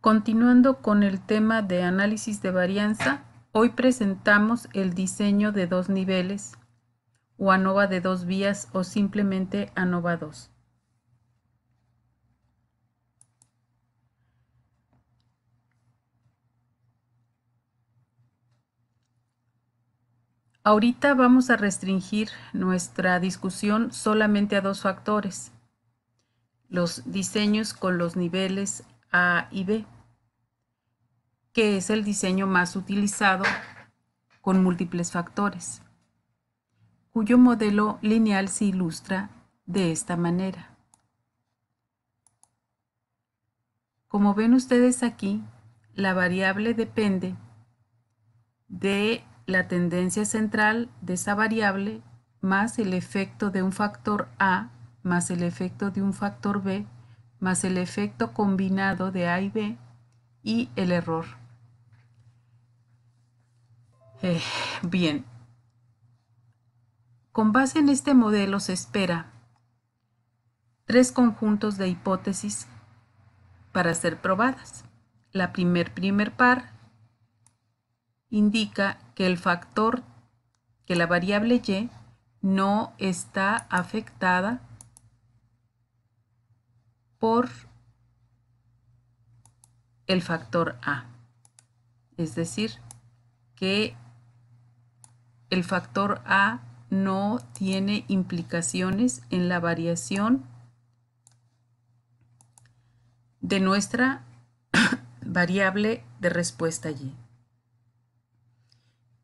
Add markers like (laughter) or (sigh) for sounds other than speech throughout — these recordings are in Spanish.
Continuando con el tema de análisis de varianza, hoy presentamos el diseño de dos niveles o ANOVA de dos vías o simplemente ANOVA 2. Ahorita vamos a restringir nuestra discusión solamente a dos factores, los diseños con los niveles a y B, que es el diseño más utilizado con múltiples factores, cuyo modelo lineal se ilustra de esta manera. Como ven ustedes aquí, la variable depende de la tendencia central de esa variable más el efecto de un factor A más el efecto de un factor B más el efecto combinado de A y B y el error. Eh, bien, con base en este modelo se espera tres conjuntos de hipótesis para ser probadas. La primer primer par indica que el factor, que la variable y no está afectada por el factor A. Es decir, que el factor A no tiene implicaciones en la variación de nuestra (coughs) variable de respuesta Y.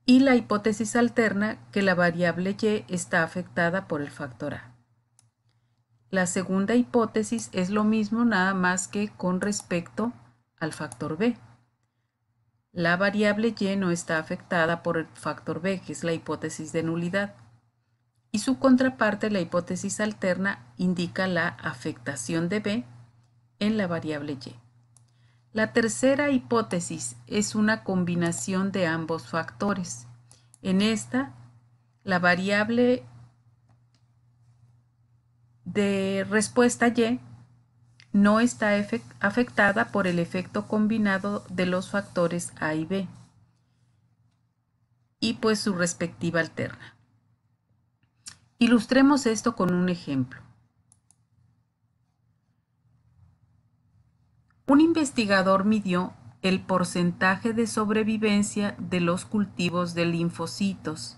Y la hipótesis alterna que la variable Y está afectada por el factor A. La segunda hipótesis es lo mismo nada más que con respecto al factor B. La variable Y no está afectada por el factor B, que es la hipótesis de nulidad. Y su contraparte, la hipótesis alterna, indica la afectación de B en la variable Y. La tercera hipótesis es una combinación de ambos factores. En esta, la variable de respuesta Y no está afectada por el efecto combinado de los factores A y B y pues su respectiva alterna. Ilustremos esto con un ejemplo. Un investigador midió el porcentaje de sobrevivencia de los cultivos de linfocitos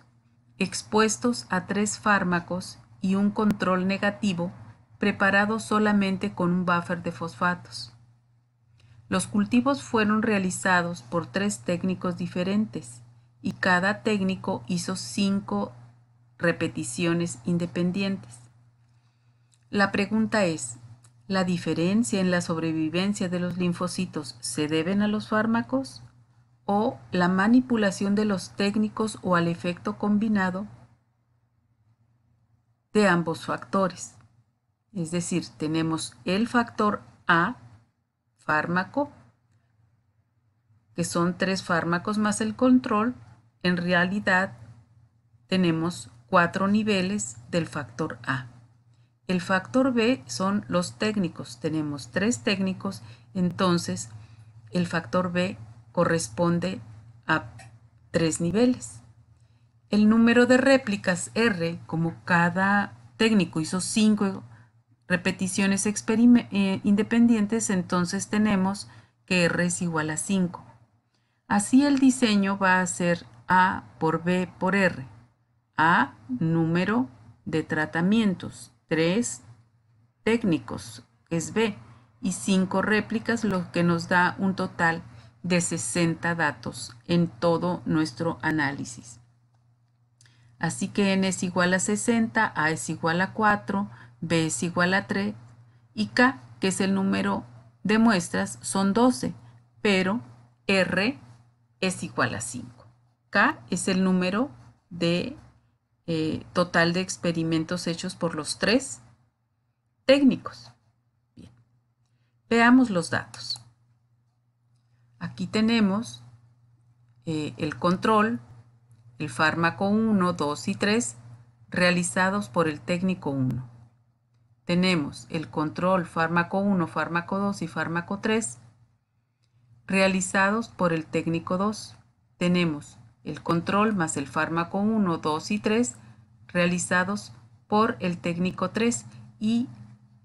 expuestos a tres fármacos y un control negativo preparado solamente con un buffer de fosfatos. Los cultivos fueron realizados por tres técnicos diferentes y cada técnico hizo cinco repeticiones independientes. La pregunta es, ¿la diferencia en la sobrevivencia de los linfocitos se deben a los fármacos o la manipulación de los técnicos o al efecto combinado de ambos factores. Es decir, tenemos el factor A, fármaco, que son tres fármacos más el control. En realidad, tenemos cuatro niveles del factor A. El factor B son los técnicos. Tenemos tres técnicos, entonces el factor B corresponde a tres niveles el número de réplicas R, como cada técnico hizo cinco repeticiones eh, independientes, entonces tenemos que R es igual a 5. Así el diseño va a ser A por B por R. A, número de tratamientos, 3 técnicos, que es B, y 5 réplicas, lo que nos da un total de 60 datos en todo nuestro análisis. Así que n es igual a 60, a es igual a 4, b es igual a 3 y k, que es el número de muestras, son 12, pero r es igual a 5. k es el número de eh, total de experimentos hechos por los tres técnicos. Bien. Veamos los datos. Aquí tenemos eh, el control, el fármaco 1, 2 y 3 realizados por el técnico 1. Tenemos el control fármaco 1, fármaco 2 y fármaco 3 realizados por el técnico 2. Tenemos el control más el fármaco 1, 2 y 3 realizados por el técnico 3 y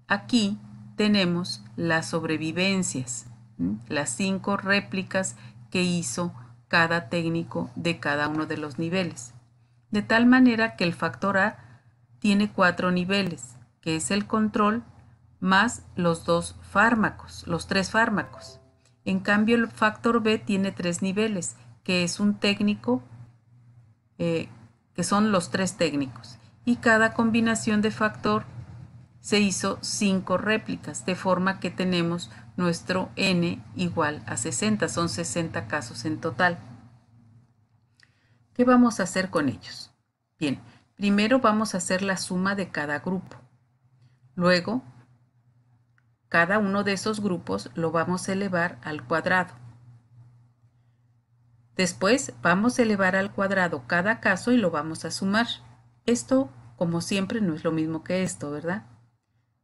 aquí tenemos las sobrevivencias, las cinco réplicas que hizo cada técnico de cada uno de los niveles. De tal manera que el factor A tiene cuatro niveles, que es el control más los dos fármacos, los tres fármacos. En cambio, el factor B tiene tres niveles, que es un técnico, eh, que son los tres técnicos. Y cada combinación de factor se hizo cinco réplicas, de forma que tenemos nuestro n igual a 60. Son 60 casos en total. ¿Qué vamos a hacer con ellos? Bien, primero vamos a hacer la suma de cada grupo. Luego, cada uno de esos grupos lo vamos a elevar al cuadrado. Después vamos a elevar al cuadrado cada caso y lo vamos a sumar. Esto, como siempre, no es lo mismo que esto, ¿verdad?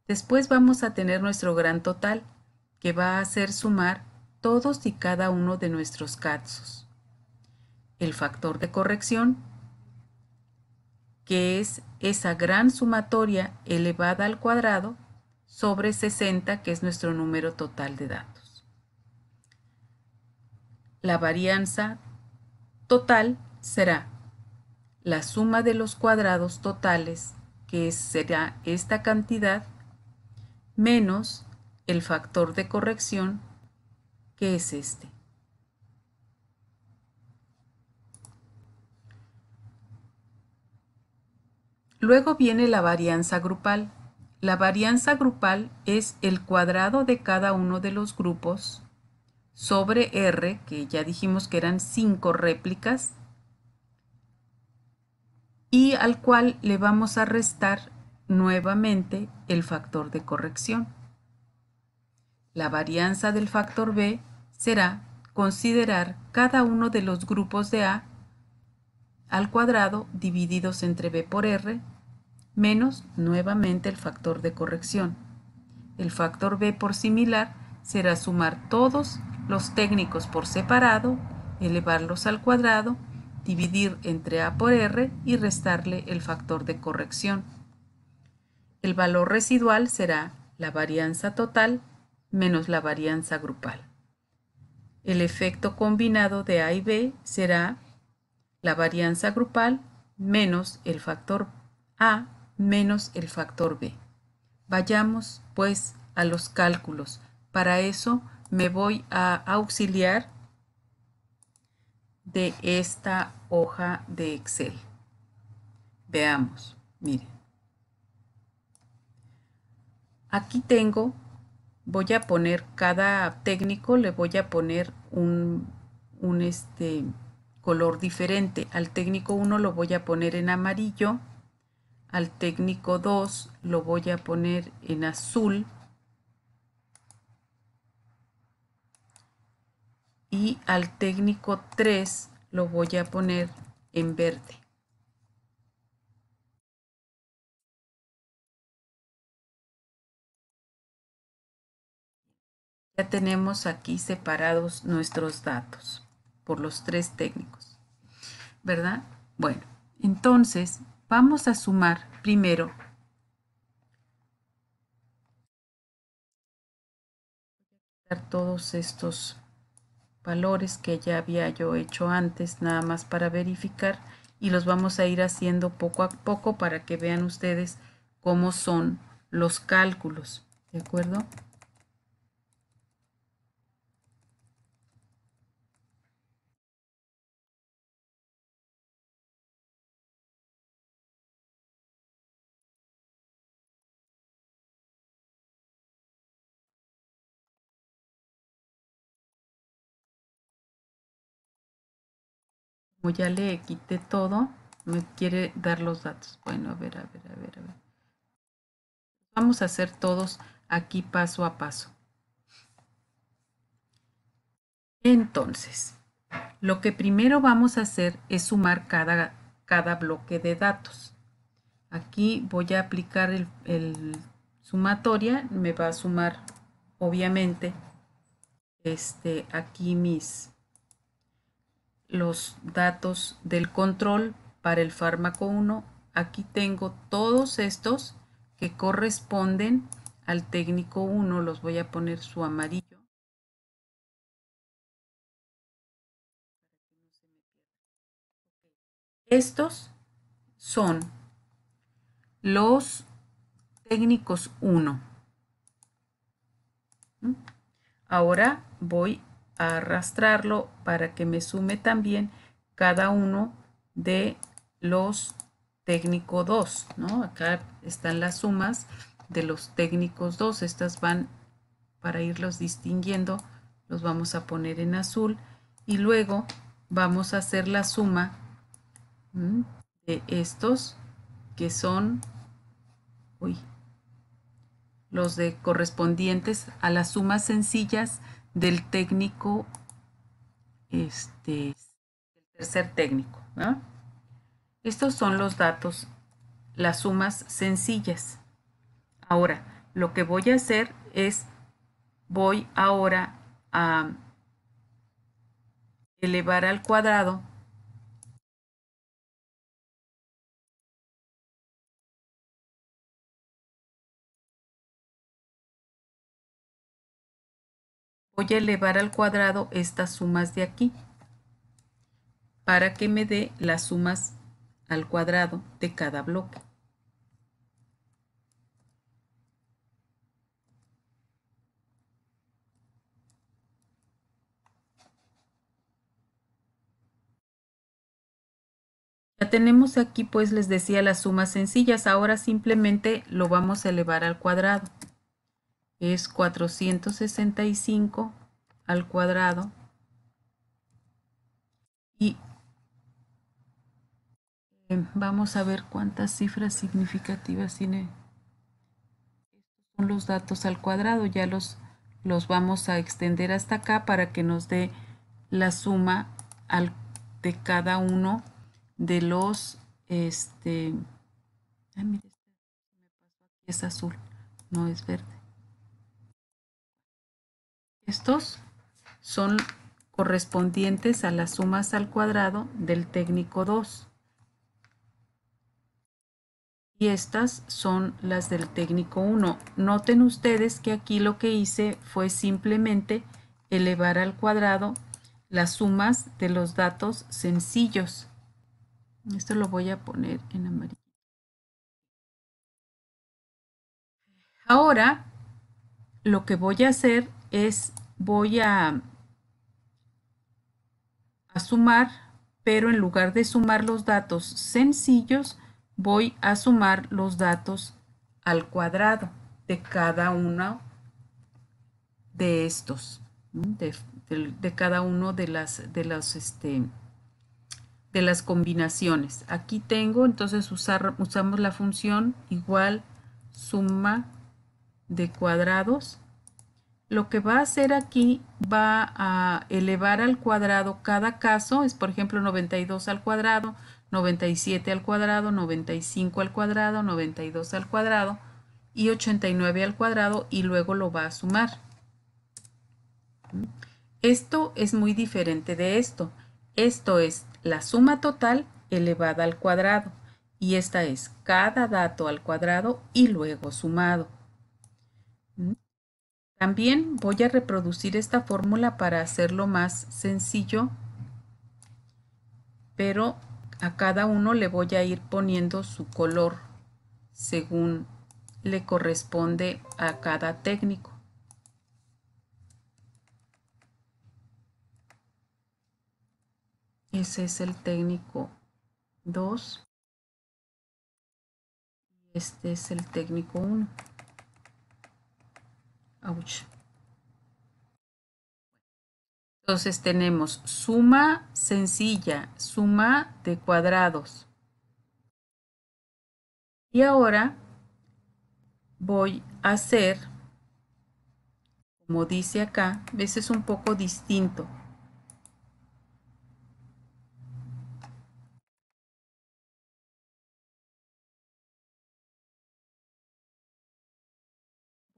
Después vamos a tener nuestro gran total, que va a hacer sumar todos y cada uno de nuestros casos. El factor de corrección, que es esa gran sumatoria elevada al cuadrado sobre 60, que es nuestro número total de datos. La varianza total será la suma de los cuadrados totales, que será esta cantidad, menos el factor de corrección, que es este. Luego viene la varianza grupal. La varianza grupal es el cuadrado de cada uno de los grupos sobre R, que ya dijimos que eran cinco réplicas, y al cual le vamos a restar nuevamente el factor de corrección. La varianza del factor B será considerar cada uno de los grupos de A al cuadrado divididos entre B por R menos nuevamente el factor de corrección. El factor B por similar será sumar todos los técnicos por separado, elevarlos al cuadrado, dividir entre A por R y restarle el factor de corrección. El valor residual será la varianza total menos la varianza grupal. El efecto combinado de A y B será la varianza grupal menos el factor A menos el factor B. Vayamos pues a los cálculos. Para eso me voy a auxiliar de esta hoja de Excel. Veamos, miren. Aquí tengo voy a poner cada técnico le voy a poner un, un este color diferente al técnico 1 lo voy a poner en amarillo al técnico 2 lo voy a poner en azul y al técnico 3 lo voy a poner en verde tenemos aquí separados nuestros datos por los tres técnicos, ¿verdad? Bueno, entonces vamos a sumar primero todos estos valores que ya había yo hecho antes, nada más para verificar y los vamos a ir haciendo poco a poco para que vean ustedes cómo son los cálculos, ¿de acuerdo? Como ya le quité todo, me quiere dar los datos. Bueno, a ver, a ver, a ver, a ver. Vamos a hacer todos aquí paso a paso. Entonces, lo que primero vamos a hacer es sumar cada, cada bloque de datos. Aquí voy a aplicar el, el sumatoria, me va a sumar obviamente este, aquí mis, los datos del control para el fármaco 1. Aquí tengo todos estos que corresponden al técnico 1. Los voy a poner su amarillo. Estos son los técnicos 1. Ahora voy arrastrarlo para que me sume también cada uno de los técnico 2, ¿no? Acá están las sumas de los técnicos 2, estas van para irlos distinguiendo, los vamos a poner en azul y luego vamos a hacer la suma de estos que son los de correspondientes a las sumas sencillas del técnico, este, el tercer técnico. Estos son los datos, las sumas sencillas. Ahora, lo que voy a hacer es, voy ahora a elevar al cuadrado voy a elevar al cuadrado estas sumas de aquí para que me dé las sumas al cuadrado de cada bloque. Ya tenemos aquí, pues les decía, las sumas sencillas. Ahora simplemente lo vamos a elevar al cuadrado es 465 al cuadrado y eh, vamos a ver cuántas cifras significativas tiene estos son los datos al cuadrado ya los los vamos a extender hasta acá para que nos dé la suma al, de cada uno de los este es azul no es verde estos son correspondientes a las sumas al cuadrado del técnico 2. Y estas son las del técnico 1. Noten ustedes que aquí lo que hice fue simplemente elevar al cuadrado las sumas de los datos sencillos. Esto lo voy a poner en amarillo. Ahora, lo que voy a hacer es voy a, sumar, pero en lugar de sumar los datos sencillos, voy a sumar los datos al cuadrado de cada uno de estos, de, cada uno de las, de las, este, de las combinaciones. Aquí tengo, entonces usamos la función igual suma de cuadrados lo que va a hacer aquí va a elevar al cuadrado cada caso, es por ejemplo 92 al cuadrado, 97 al cuadrado, 95 al cuadrado, 92 al cuadrado y 89 al cuadrado y luego lo va a sumar. Esto es muy diferente de esto. Esto es la suma total elevada al cuadrado y esta es cada dato al cuadrado y luego sumado. También voy a reproducir esta fórmula para hacerlo más sencillo, pero a cada uno le voy a ir poniendo su color según le corresponde a cada técnico. Ese es el técnico 2. Este es el técnico 1. Entonces tenemos suma sencilla, suma de cuadrados. Y ahora voy a hacer, como dice acá, veces un poco distinto.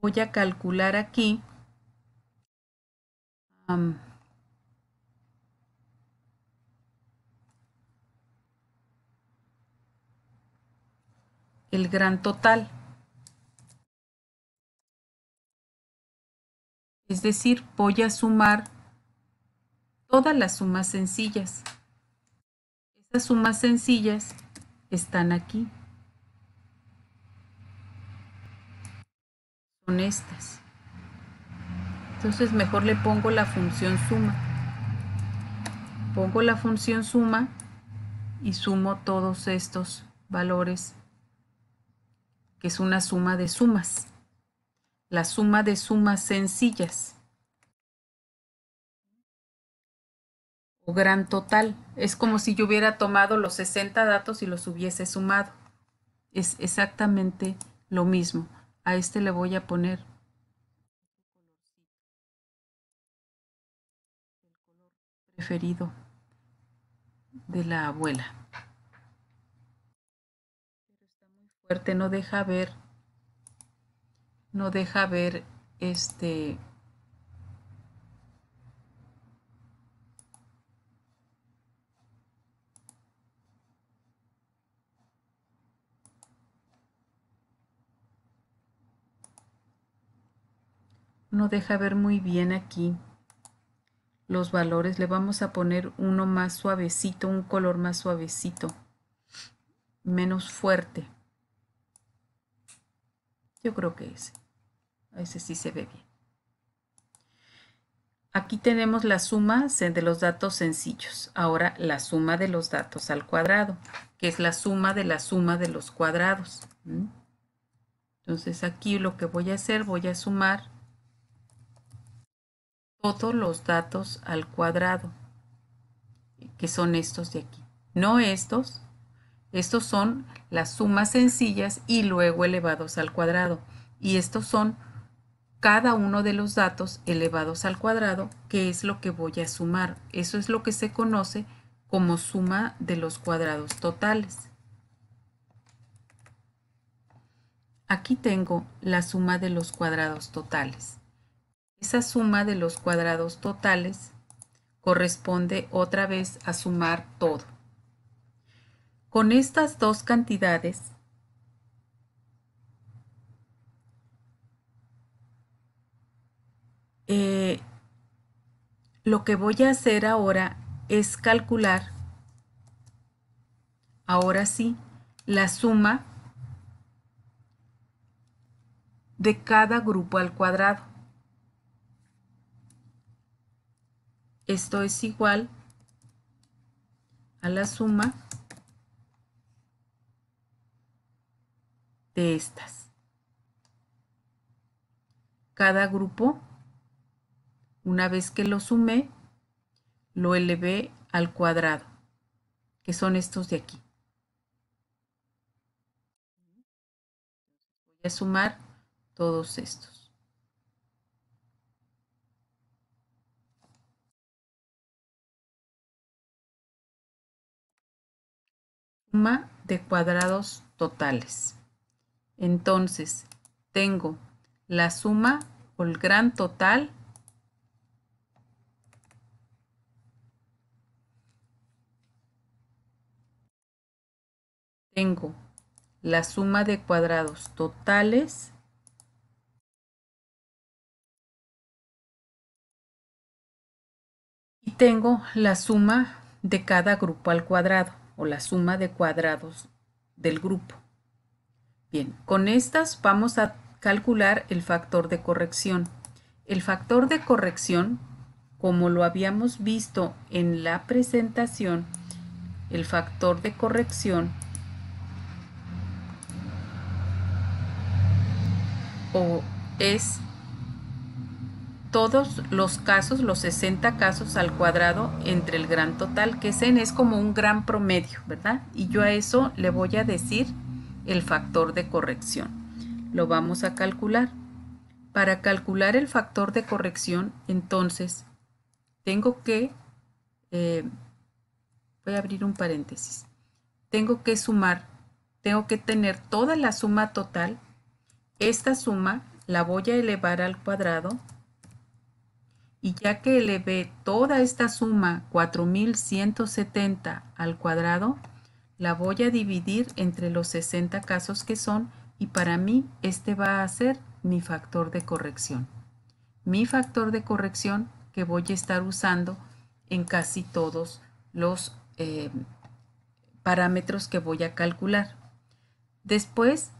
voy a calcular aquí el gran total. Es decir, voy a sumar todas las sumas sencillas. Esas sumas sencillas están aquí. son estas. Entonces mejor le pongo la función suma. Pongo la función suma y sumo todos estos valores, que es una suma de sumas. La suma de sumas sencillas. O gran total. Es como si yo hubiera tomado los 60 datos y los hubiese sumado. Es exactamente lo mismo. A este le voy a poner el color preferido de la abuela. está muy fuerte, no deja ver, no deja ver este no deja ver muy bien aquí los valores. Le vamos a poner uno más suavecito, un color más suavecito, menos fuerte. Yo creo que ese. Ese sí se ve bien. Aquí tenemos la suma de los datos sencillos. Ahora la suma de los datos al cuadrado, que es la suma de la suma de los cuadrados. Entonces aquí lo que voy a hacer, voy a sumar todos los datos al cuadrado, que son estos de aquí. No estos, estos son las sumas sencillas y luego elevados al cuadrado. Y estos son cada uno de los datos elevados al cuadrado, que es lo que voy a sumar. Eso es lo que se conoce como suma de los cuadrados totales. Aquí tengo la suma de los cuadrados totales. Esa suma de los cuadrados totales corresponde otra vez a sumar todo. Con estas dos cantidades eh, lo que voy a hacer ahora es calcular, ahora sí, la suma de cada grupo al cuadrado. esto es igual a la suma de estas. Cada grupo, una vez que lo sumé, lo elevé al cuadrado, que son estos de aquí. Voy a sumar todos estos. de cuadrados totales. Entonces, tengo la suma o el gran total tengo la suma de cuadrados totales y tengo la suma de cada grupo al cuadrado o la suma de cuadrados del grupo. Bien, con estas vamos a calcular el factor de corrección. El factor de corrección, como lo habíamos visto en la presentación, el factor de corrección o es todos los casos, los 60 casos al cuadrado entre el gran total, que es en es como un gran promedio, ¿verdad? Y yo a eso le voy a decir el factor de corrección. Lo vamos a calcular. Para calcular el factor de corrección, entonces, tengo que, eh, voy a abrir un paréntesis, tengo que sumar, tengo que tener toda la suma total, esta suma la voy a elevar al cuadrado y ya que elevé toda esta suma 4170 al cuadrado, la voy a dividir entre los 60 casos que son y para mí este va a ser mi factor de corrección. Mi factor de corrección que voy a estar usando en casi todos los eh, parámetros que voy a calcular. Después,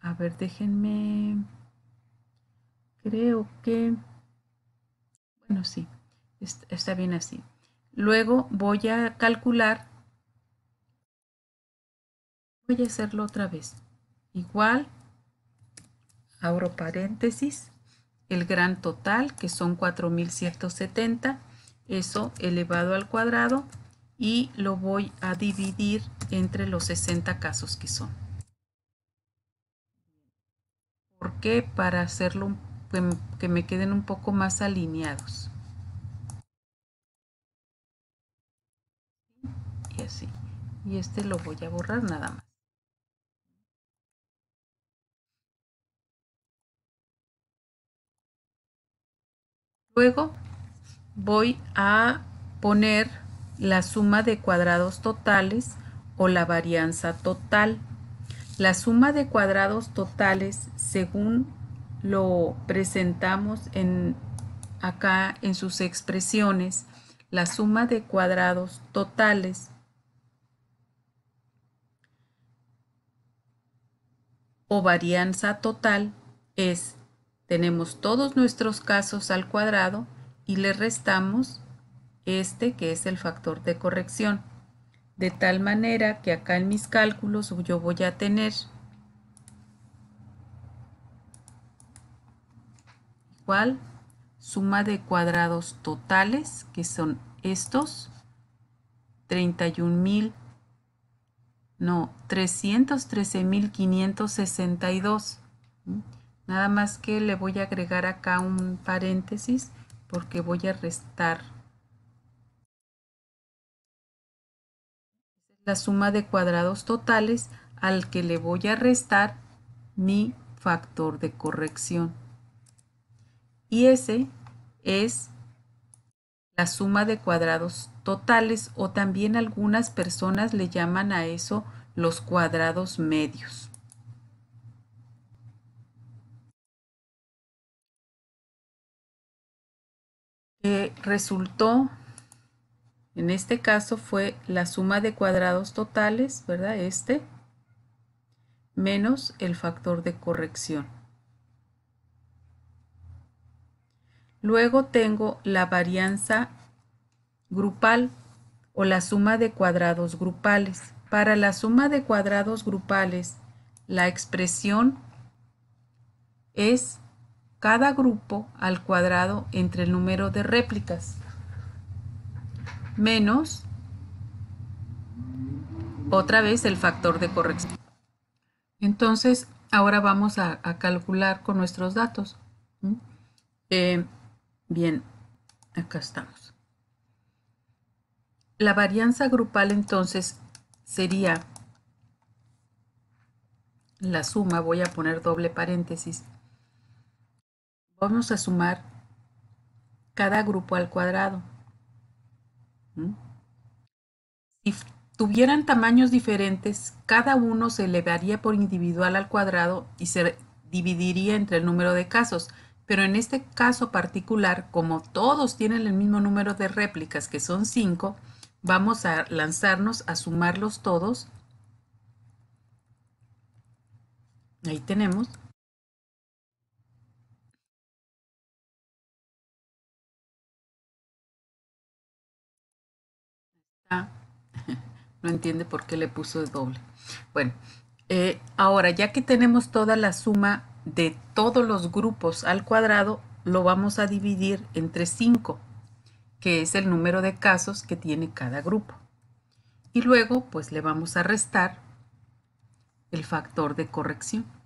a ver, déjenme, creo que... Bueno, sí, está bien así. Luego voy a calcular. Voy a hacerlo otra vez. Igual, abro paréntesis, el gran total, que son 4,170, eso elevado al cuadrado, y lo voy a dividir entre los 60 casos que son. ¿Por qué? Para hacerlo un que me queden un poco más alineados. Y así. Y este lo voy a borrar nada más. Luego voy a poner la suma de cuadrados totales o la varianza total. La suma de cuadrados totales, según lo presentamos en, acá en sus expresiones, la suma de cuadrados totales o varianza total es, tenemos todos nuestros casos al cuadrado y le restamos este que es el factor de corrección. De tal manera que acá en mis cálculos yo voy a tener igual suma de cuadrados totales, que son estos, 31.000, no, 313.562. ¿Mm? Nada más que le voy a agregar acá un paréntesis porque voy a restar. La suma de cuadrados totales al que le voy a restar mi factor de corrección y ese es la suma de cuadrados totales o también algunas personas le llaman a eso los cuadrados medios. Que resultó, en este caso fue la suma de cuadrados totales, ¿verdad? Este, menos el factor de corrección. Luego tengo la varianza grupal o la suma de cuadrados grupales. Para la suma de cuadrados grupales, la expresión es cada grupo al cuadrado entre el número de réplicas menos otra vez el factor de corrección. Entonces, ahora vamos a, calcular con nuestros datos. Bien, acá estamos. La varianza grupal entonces sería la suma, voy a poner doble paréntesis, vamos a sumar cada grupo al cuadrado. Si tuvieran tamaños diferentes, cada uno se elevaría por individual al cuadrado y se dividiría entre el número de casos. Pero en este caso particular, como todos tienen el mismo número de réplicas, que son 5, vamos a lanzarnos a sumarlos todos. Ahí tenemos. Ah, (laughs) no entiende por qué le puso el doble. Bueno, eh, ahora, ya que tenemos toda la suma de todos los grupos al cuadrado, lo vamos a dividir entre 5, que es el número de casos que tiene cada grupo. Y luego, pues le vamos a restar el factor de corrección.